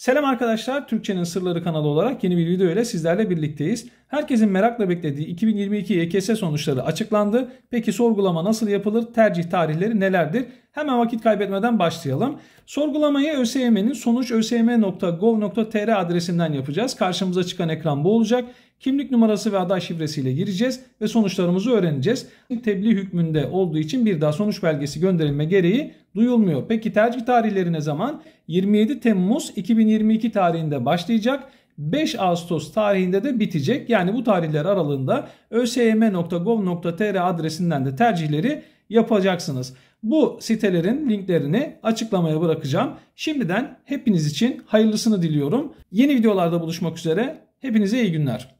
Selam arkadaşlar, Türkçenin Sırları kanalı olarak yeni bir video ile sizlerle birlikteyiz. Herkesin merakla beklediği 2022 YKS sonuçları açıklandı. Peki sorgulama nasıl yapılır? Tercih tarihleri nelerdir? Hemen vakit kaybetmeden başlayalım. Sorgulamayı ÖSYM'nin sonuçösym.gov.tr adresinden yapacağız. Karşımıza çıkan ekran bu olacak. Kimlik numarası ve aday şifresiyle gireceğiz ve sonuçlarımızı öğreneceğiz. Tebliğ hükmünde olduğu için bir daha sonuç belgesi gönderilme gereği duyulmuyor. Peki tercih tarihleri ne zaman? 27 Temmuz 2022 tarihinde başlayacak. 5 Ağustos tarihinde de bitecek. Yani bu tarihler aralığında ösym.gov.tr e adresinden de tercihleri yapacaksınız. Bu sitelerin linklerini açıklamaya bırakacağım. Şimdiden hepiniz için hayırlısını diliyorum. Yeni videolarda buluşmak üzere. Hepinize iyi günler.